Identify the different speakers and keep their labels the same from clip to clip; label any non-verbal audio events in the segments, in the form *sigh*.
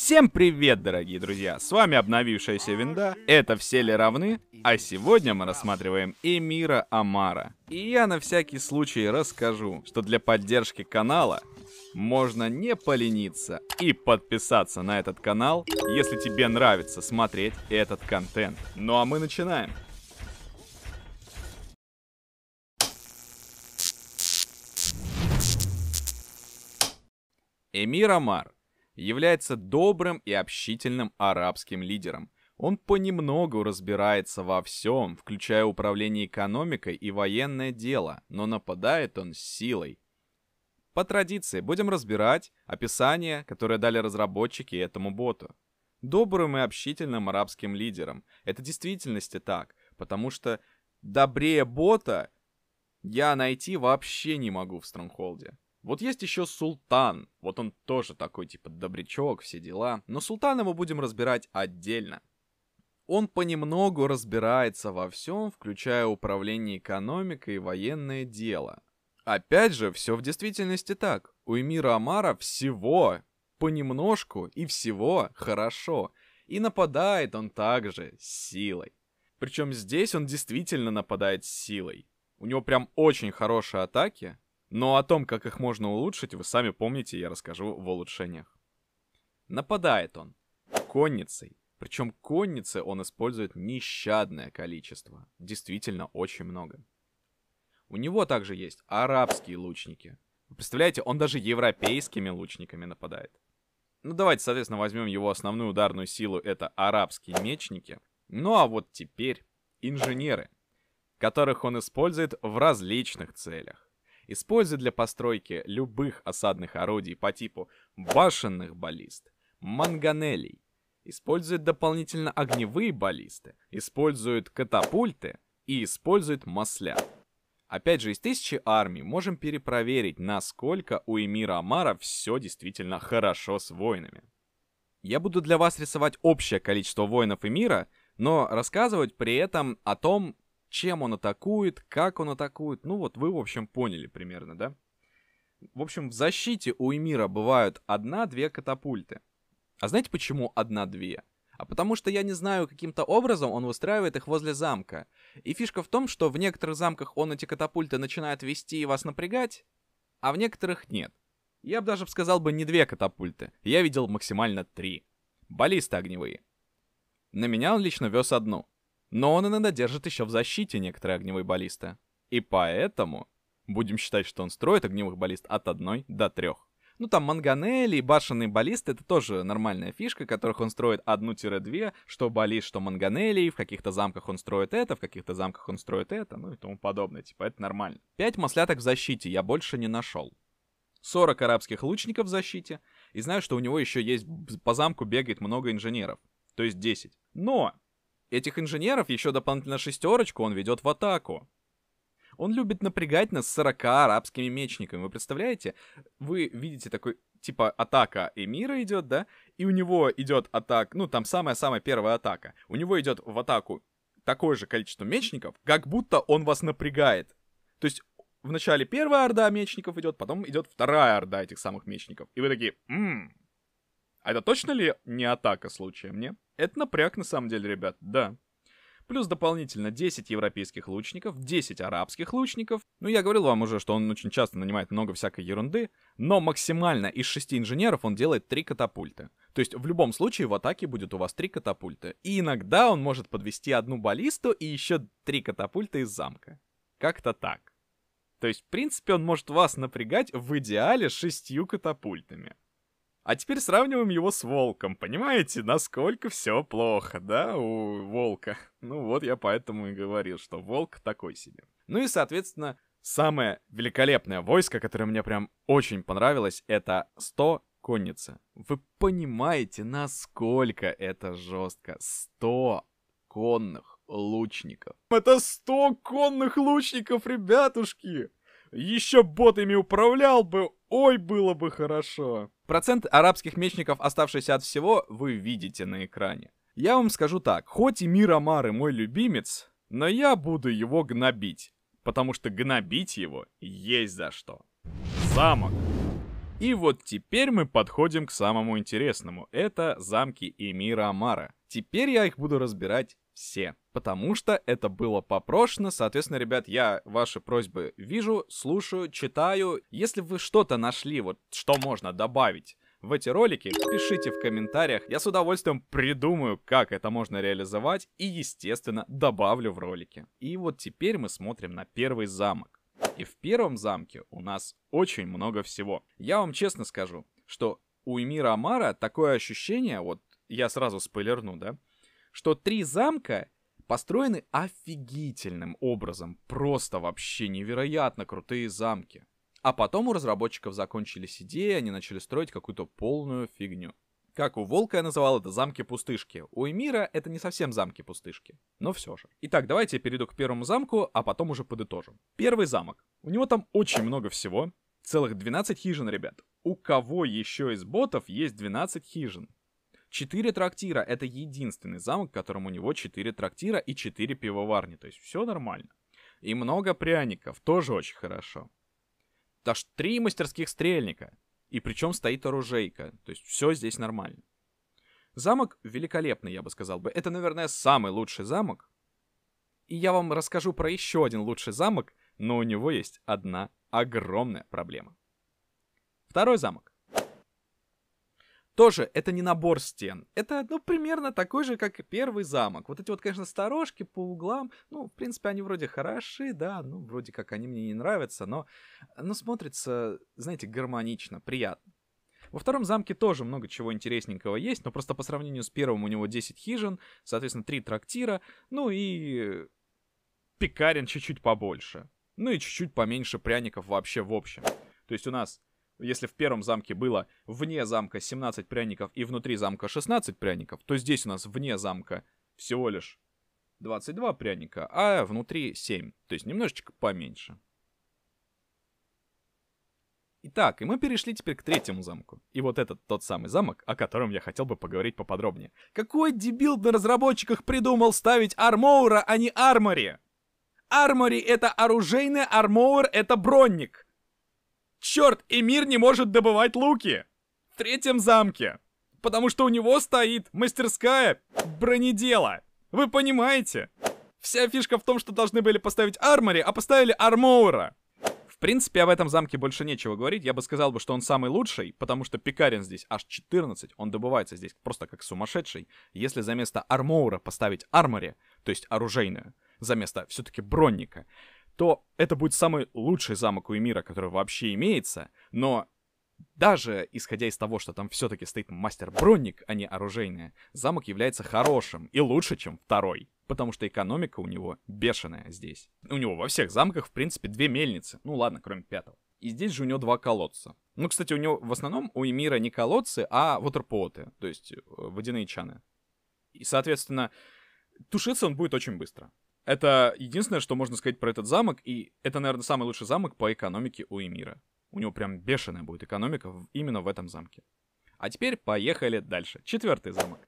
Speaker 1: Всем привет, дорогие друзья! С вами обновившаяся винда, это «Все ли равны?», а сегодня мы рассматриваем Эмира Амара. И я на всякий случай расскажу, что для поддержки канала можно не полениться и подписаться на этот канал, если тебе нравится смотреть этот контент. Ну а мы начинаем! Эмир Амар является добрым и общительным арабским лидером. Он понемногу разбирается во всем, включая управление экономикой и военное дело, но нападает он с силой. По традиции будем разбирать описание, которое дали разработчики этому боту. Добрым и общительным арабским лидером. Это действительности так, потому что добрее бота я найти вообще не могу в Стронгхолде. Вот есть еще Султан. Вот он тоже такой, типа, добрячок, все дела. Но Султана мы будем разбирать отдельно. Он понемногу разбирается во всем, включая управление экономикой и военное дело. Опять же, все в действительности так. У Эмира Амара всего понемножку и всего хорошо. И нападает он также с силой. Причем здесь он действительно нападает с силой. У него прям очень хорошие атаки, но о том, как их можно улучшить, вы сами помните, я расскажу в улучшениях. Нападает он конницей. Причем конницы он использует нещадное количество. Действительно, очень много. У него также есть арабские лучники. Вы представляете, он даже европейскими лучниками нападает. Ну давайте, соответственно, возьмем его основную ударную силу, это арабские мечники. Ну а вот теперь инженеры, которых он использует в различных целях используя для постройки любых осадных орудий по типу башенных баллист, манганелей, использует дополнительно огневые баллисты, использует катапульты и использует масля. Опять же, из тысячи армий можем перепроверить, насколько у эмира Амара все действительно хорошо с воинами. Я буду для вас рисовать общее количество воинов эмира, но рассказывать при этом о том, чем он атакует, как он атакует. Ну вот вы, в общем, поняли примерно, да? В общем, в защите у Эмира бывают одна-две катапульты. А знаете почему одна-две? А потому что я не знаю, каким-то образом он выстраивает их возле замка. И фишка в том, что в некоторых замках он эти катапульты начинает вести и вас напрягать, а в некоторых нет. Я бы даже сказал бы не две катапульты, я видел максимально три. Баллисты огневые. На меня он лично вез одну. Но он иногда держит еще в защите некоторые огневые баллисты. И поэтому будем считать, что он строит огневых баллист от одной до трех. Ну там манганели и башенные баллисты — это тоже нормальная фишка, которых он строит одну-две, что баллист, что манганели, в каких-то замках он строит это, в каких-то замках он строит это, ну и тому подобное, типа это нормально. 5 масляток в защите я больше не нашел. 40 арабских лучников в защите, и знаю, что у него еще есть, по замку бегает много инженеров, то есть 10. Но Этих инженеров еще дополнительно шестерочку он ведет в атаку. Он любит напрягать нас 40 арабскими мечниками. Вы представляете? Вы видите такой, типа, атака Эмира идет, да? И у него идет атака, ну, там самая-самая первая атака. У него идет в атаку такое же количество мечников, как будто он вас напрягает. То есть вначале первая орда мечников идет, потом идет вторая орда этих самых мечников. И вы такие, ммм, а это точно ли не атака случая мне?" Это напряг на самом деле, ребят, да. Плюс дополнительно 10 европейских лучников, 10 арабских лучников. Ну, я говорил вам уже, что он очень часто нанимает много всякой ерунды, но максимально из 6 инженеров он делает 3 катапульты. То есть в любом случае в атаке будет у вас 3 катапульты. И иногда он может подвести одну баллисту и еще 3 катапульта из замка. Как-то так. То есть, в принципе, он может вас напрягать в идеале шестью катапультами. А теперь сравниваем его с волком. Понимаете, насколько все плохо, да, у волка? *laughs* Ну вот я поэтому и говорил, что волк такой себе. Ну и, соответственно, самое великолепное войско, которое мне прям очень понравилось, это 100 конницы. Вы понимаете, насколько это жестко. 100 конных лучников. Это 100 конных лучников, ребятушки! Еще ими управлял бы, Ой, было бы хорошо. Процент арабских мечников, оставшийся от всего, вы видите на экране. Я вам скажу так, хоть и Мир Амары мой любимец, но я буду его гнобить. Потому что гнобить его есть за что. Замок. И вот теперь мы подходим к самому интересному. Это замки Эмира Амара. Теперь я их буду разбирать все потому что это было попрошено. Соответственно, ребят, я ваши просьбы вижу, слушаю, читаю. Если вы что-то нашли, вот что можно добавить в эти ролики, пишите в комментариях. Я с удовольствием придумаю, как это можно реализовать и, естественно, добавлю в ролики. И вот теперь мы смотрим на первый замок. И в первом замке у нас очень много всего. Я вам честно скажу, что у Эмира Амара такое ощущение, вот я сразу спойлерну, да, что три замка Построены офигительным образом, просто вообще невероятно крутые замки. А потом у разработчиков закончились идеи, они начали строить какую-то полную фигню. Как у Волка я называл это замки-пустышки. У Эмира это не совсем замки-пустышки, но все же. Итак, давайте я перейду к первому замку, а потом уже подытожим. Первый замок. У него там очень много всего. Целых 12 хижин, ребят. У кого еще из ботов есть 12 хижин? Четыре трактира — это единственный замок, в котором у него четыре трактира и четыре пивоварни, то есть все нормально. И много пряников, тоже очень хорошо. Даже три мастерских стрельника, и причем стоит оружейка, то есть все здесь нормально. Замок великолепный, я бы сказал бы. Это, наверное, самый лучший замок. И я вам расскажу про еще один лучший замок, но у него есть одна огромная проблема. Второй замок тоже это не набор стен. Это, ну, примерно такой же, как и первый замок. Вот эти вот, конечно, сторожки по углам, ну, в принципе, они вроде хороши, да, ну, вроде как они мне не нравятся, но, но смотрится, знаете, гармонично, приятно. Во втором замке тоже много чего интересненького есть, но просто по сравнению с первым у него 10 хижин, соответственно, 3 трактира, ну и пекарен чуть-чуть побольше. Ну и чуть-чуть поменьше пряников вообще в общем. То есть у нас если в первом замке было вне замка 17 пряников и внутри замка 16 пряников, то здесь у нас вне замка всего лишь 22 пряника, а внутри 7. То есть немножечко поменьше. Итак, и мы перешли теперь к третьему замку. И вот этот тот самый замок, о котором я хотел бы поговорить поподробнее. Какой дебил на разработчиках придумал ставить армоура, а не армори? Армори — это оружейное, армоур — это бронник. Черт, Эмир не может добывать луки! В третьем замке! Потому что у него стоит мастерская бронедела! Вы понимаете? Вся фишка в том, что должны были поставить Армори, а поставили Армоура. В принципе, об этом замке больше нечего говорить. Я бы сказал, бы, что он самый лучший, потому что пекарен здесь аж 14, он добывается здесь просто как сумасшедший. Если за место армоура поставить армори, то есть оружейную, за место все-таки бронника, то это будет самый лучший замок у эмира, который вообще имеется, но даже исходя из того, что там все-таки стоит мастер-бронник, а не оружейная, замок является хорошим и лучше, чем второй. Потому что экономика у него бешеная здесь. У него во всех замках, в принципе, две мельницы. Ну ладно, кроме пятого. И здесь же у него два колодца. Ну, кстати, у него в основном у Эмира не колодцы, а ватерпоты, то есть э, водяные чаны. И, соответственно, тушиться он будет очень быстро. Это единственное, что можно сказать про этот замок, и это, наверное, самый лучший замок по экономике у Эмира. У него прям бешеная будет экономика именно в этом замке. А теперь поехали дальше. Четвертый замок.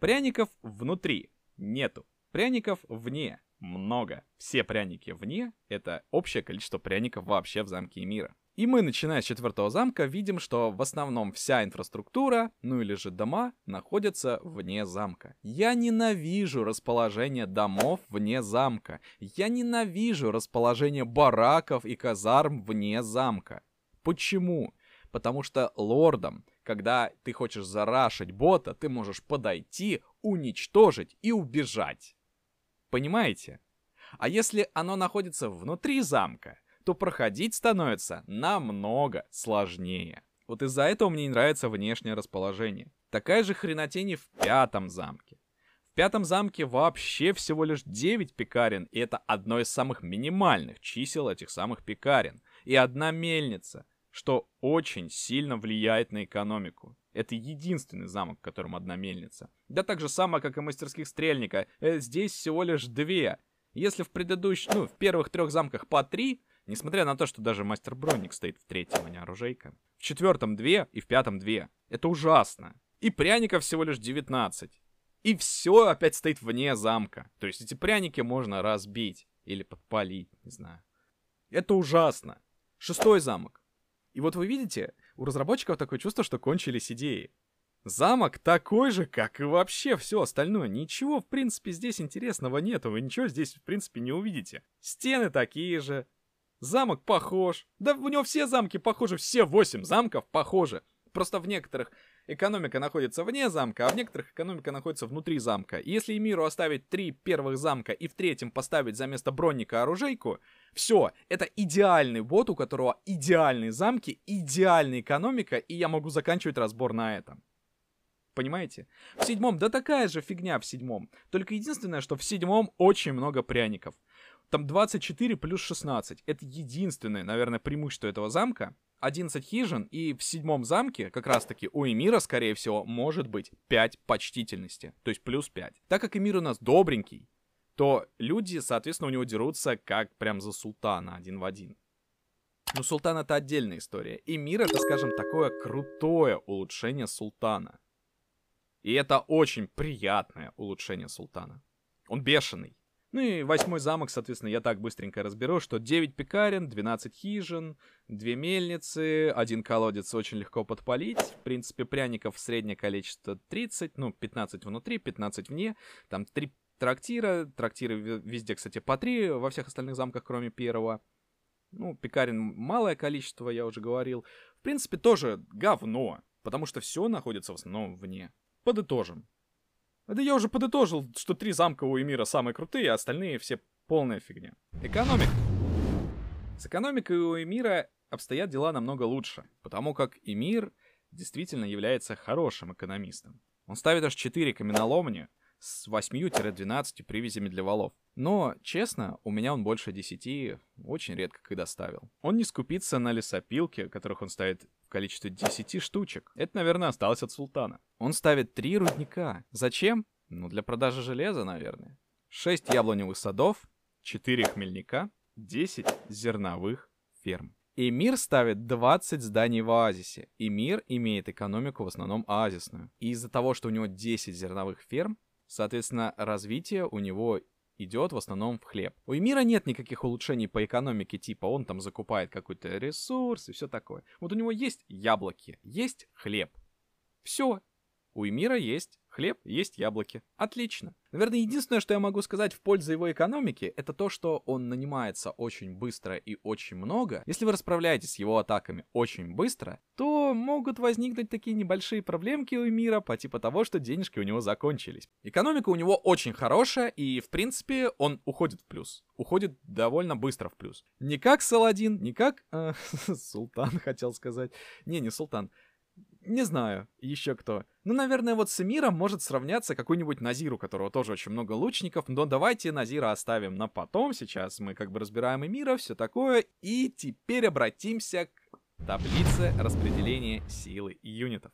Speaker 1: Пряников внутри нету. Пряников вне много. Все пряники вне — это общее количество пряников вообще в замке Эмира. И мы, начиная с четвертого замка, видим, что в основном вся инфраструктура, ну или же дома, находятся вне замка. Я ненавижу расположение домов вне замка. Я ненавижу расположение бараков и казарм вне замка. Почему? Потому что лордом, когда ты хочешь зарашить бота, ты можешь подойти, уничтожить и убежать. Понимаете? А если оно находится внутри замка, то проходить становится намного сложнее. Вот из-за этого мне не нравится внешнее расположение. Такая же хренотень и в пятом замке. В пятом замке вообще всего лишь 9 пекарен, и это одно из самых минимальных чисел этих самых пекарен. И одна мельница, что очень сильно влияет на экономику. Это единственный замок, в котором одна мельница. Да так же самое, как и мастерских стрельника. Э, здесь всего лишь две. Если в предыдущих, ну, в первых трех замках по три, Несмотря на то, что даже мастер Броник стоит в третьем, а не оружейка. В четвертом две и в пятом две. Это ужасно. И пряников всего лишь 19. И все опять стоит вне замка. То есть эти пряники можно разбить или подпалить, не знаю. Это ужасно. Шестой замок. И вот вы видите, у разработчиков такое чувство, что кончились идеи. Замок такой же, как и вообще все остальное. Ничего, в принципе, здесь интересного нету. Вы ничего здесь, в принципе, не увидите. Стены такие же, Замок похож. Да у него все замки похожи, все восемь замков похожи. Просто в некоторых экономика находится вне замка, а в некоторых экономика находится внутри замка. И если Эмиру оставить три первых замка и в третьем поставить за место бронника оружейку, все, это идеальный бот, у которого идеальные замки, идеальная экономика, и я могу заканчивать разбор на этом. Понимаете? В седьмом, да такая же фигня в седьмом. Только единственное, что в седьмом очень много пряников. Там 24 плюс 16. Это единственное, наверное, преимущество этого замка. 11 хижин, и в седьмом замке, как раз таки у Эмира, скорее всего, может быть 5 почтительности, то есть плюс 5. Так как Эмир у нас добренький, то люди, соответственно, у него дерутся как прям за султана один в один. Но султан это отдельная история. и Эмир это, скажем, такое крутое улучшение султана. И это очень приятное улучшение султана. Он бешеный. Ну и восьмой замок, соответственно, я так быстренько разберу, что 9 пекарен, 12 хижин, 2 мельницы, один колодец очень легко подпалить. В принципе, пряников среднее количество 30, ну, 15 внутри, 15 вне, там 3 трактира, трактиры везде, кстати, по 3 во всех остальных замках, кроме первого. Ну, пекарен малое количество, я уже говорил. В принципе, тоже говно, потому что все находится в основном вне. Подытожим. Да я уже подытожил, что три замка у Эмира самые крутые, а остальные все полная фигня. Экономика. С экономикой у Эмира обстоят дела намного лучше, потому как Эмир действительно является хорошим экономистом. Он ставит аж четыре каменоломни, с 8-12 привязями для валов. Но, честно, у меня он больше 10 очень редко когда ставил. Он не скупится на лесопилке, которых он ставит в количестве 10 штучек. Это, наверное, осталось от султана. Он ставит 3 рудника. Зачем? Ну, для продажи железа, наверное. 6 яблоневых садов, 4 хмельника, 10 зерновых ферм. Эмир ставит 20 зданий в оазисе. Эмир имеет экономику в основном оазисную. И из-за того, что у него 10 зерновых ферм, Соответственно, развитие у него идет в основном в хлеб. У Эмира нет никаких улучшений по экономике, типа он там закупает какой-то ресурс и все такое. Вот у него есть яблоки, есть хлеб. Все. У Эмира есть хлеб, есть яблоки. Отлично. Наверное, единственное, что я могу сказать в пользу его экономики, это то, что он нанимается очень быстро и очень много. Если вы расправляетесь с его атаками очень быстро, то могут возникнуть такие небольшие проблемки у мира по типу того, что денежки у него закончились. Экономика у него очень хорошая, и, в принципе, он уходит в плюс. Уходит довольно быстро в плюс. Не как Саладин, не как... Э, *laughs* султан, хотел сказать. Не, не Султан не знаю, еще кто. Ну, наверное, вот с Эмиром может сравняться какой-нибудь Назир, у которого тоже очень много лучников, но давайте Назира оставим на потом, сейчас мы как бы разбираем Эмира, все такое, и теперь обратимся к таблице распределения силы юнитов.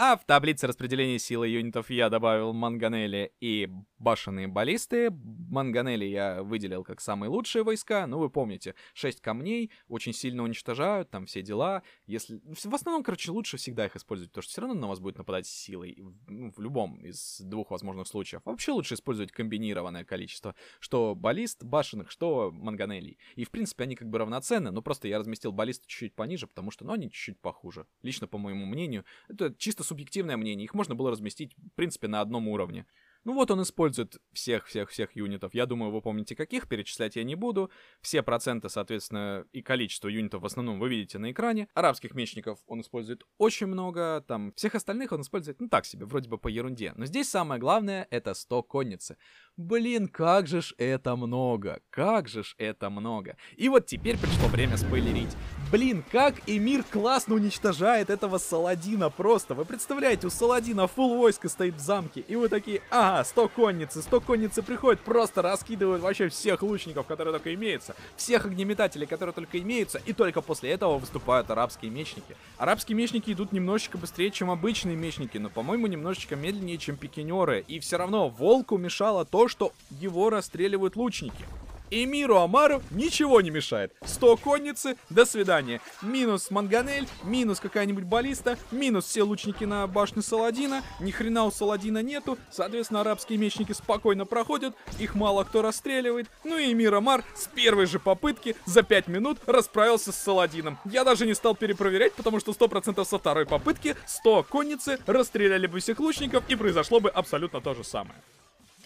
Speaker 1: А в таблице распределения силы юнитов я добавил Манганели и башенные баллисты. Манганели я выделил как самые лучшие войска. Ну, вы помните, 6 камней очень сильно уничтожают, там все дела. Если... В основном, короче, лучше всегда их использовать, потому что все равно на вас будет нападать силой. Ну, в любом из двух возможных случаев. А вообще лучше использовать комбинированное количество. Что баллист башенных, что манганелей. И, в принципе, они как бы равноценны, но просто я разместил баллисты чуть-чуть пониже, потому что, ну, они чуть-чуть похуже. Лично, по моему мнению, это чисто субъективное мнение, их можно было разместить, в принципе, на одном уровне. Ну вот он использует всех-всех-всех юнитов. Я думаю, вы помните каких, перечислять я не буду. Все проценты, соответственно, и количество юнитов в основном вы видите на экране. Арабских мечников он использует очень много, там всех остальных он использует, ну так себе, вроде бы по ерунде. Но здесь самое главное — это 100 конницы. Блин, как же ж это много, как же ж это много. И вот теперь пришло время спойлерить. Блин, как Эмир классно уничтожает этого Саладина просто. Вы представляете, у Саладина full войска стоит в замке, и вы такие, ага, да, 100 конницы, 100 конницы приходят, просто раскидывают вообще всех лучников, которые только имеются, всех огнеметателей, которые только имеются, и только после этого выступают арабские мечники. Арабские мечники идут немножечко быстрее, чем обычные мечники, но, по-моему, немножечко медленнее, чем пикинеры, и все равно волку мешало то, что его расстреливают лучники. Эмиру Амару ничего не мешает. 100 конницы, до свидания. Минус манганель, минус какая-нибудь баллиста, минус все лучники на башне Саладина. Ни хрена у Саладина нету, соответственно, арабские мечники спокойно проходят, их мало кто расстреливает. Ну и Эмир Амар с первой же попытки за 5 минут расправился с Саладином. Я даже не стал перепроверять, потому что 100% со второй попытки 100 конницы расстреляли бы всех лучников и произошло бы абсолютно то же самое.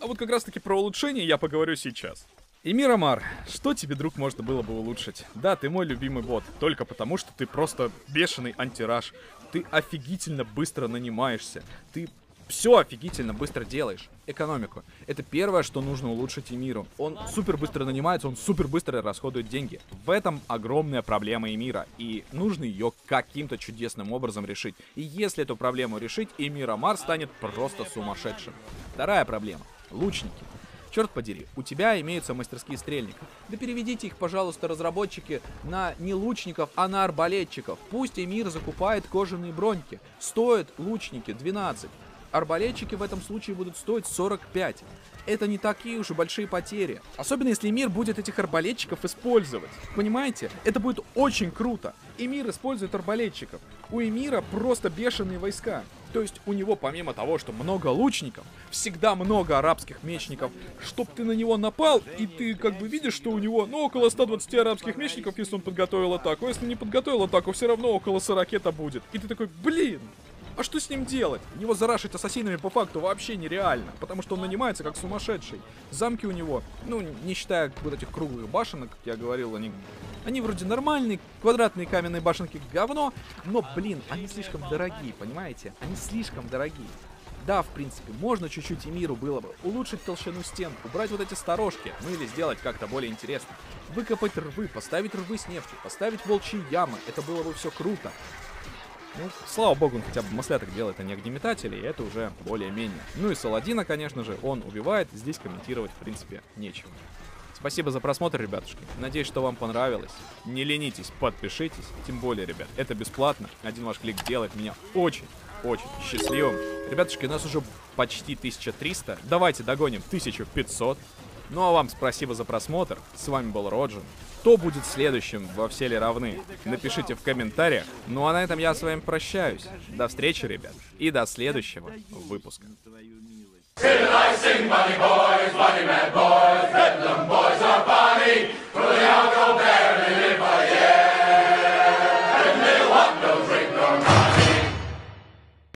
Speaker 1: А вот как раз таки про улучшение я поговорю сейчас. И Мирамар, что тебе, друг, можно было бы улучшить? Да, ты мой любимый бот, только потому, что ты просто бешеный антираж. Ты офигительно быстро нанимаешься. Ты все офигительно быстро делаешь. Экономику. Это первое, что нужно улучшить Эмиру. Он супер быстро нанимается, он супер быстро расходует деньги. В этом огромная проблема Эмира, и нужно ее каким-то чудесным образом решить. И если эту проблему решить, Эмира Мар станет просто сумасшедшим. Вторая проблема. Лучники. Черт подери, у тебя имеются мастерские стрельников. Да переведите их, пожалуйста, разработчики на не лучников, а на арбалетчиков. Пусть Эмир закупает кожаные броньки. Стоят лучники 12. Арбалетчики в этом случае будут стоить 45. Это не такие уже большие потери. Особенно если мир будет этих арбалетчиков использовать. Понимаете? Это будет очень круто. Эмир использует арбалетчиков. У Эмира просто бешеные войска. То есть у него помимо того, что много лучников, всегда много арабских мечников, чтоб ты на него напал, и ты как бы видишь, что у него, ну, около 120 арабских мечников, если он подготовил атаку, а если не подготовил атаку, все равно около 40 это будет. И ты такой, блин, а что с ним делать? Его зарашить ассасинами по факту вообще нереально, потому что он нанимается как сумасшедший. Замки у него, ну, не считая вот этих круглых башенок, как я говорил, они... Они вроде нормальные, квадратные каменные башенки говно, но, блин, они слишком дорогие, понимаете? Они слишком дорогие. Да, в принципе, можно чуть-чуть и миру было бы улучшить толщину стен, убрать вот эти сторожки, ну или сделать как-то более интересно. Выкопать рвы, поставить рвы с нефтью, поставить волчьи ямы, это было бы все круто. Ну, слава богу, он хотя бы масляток делает, а не огнеметатели, и это уже более-менее. Ну и Саладина, конечно же, он убивает, здесь комментировать, в принципе, нечего. Спасибо за просмотр, ребятушки. Надеюсь, что вам понравилось. Не ленитесь, подпишитесь. Тем более, ребят, это бесплатно. Один ваш клик делает меня очень, очень счастливым. Ребятушки, у нас уже почти 1300. Давайте догоним 1500. Ну а вам спасибо за просмотр. С вами был Роджин кто будет следующим во «Все ли равны». Напишите в комментариях. Ну а на этом я с вами прощаюсь. До встречи, ребят, и до следующего выпуска. Till I sing,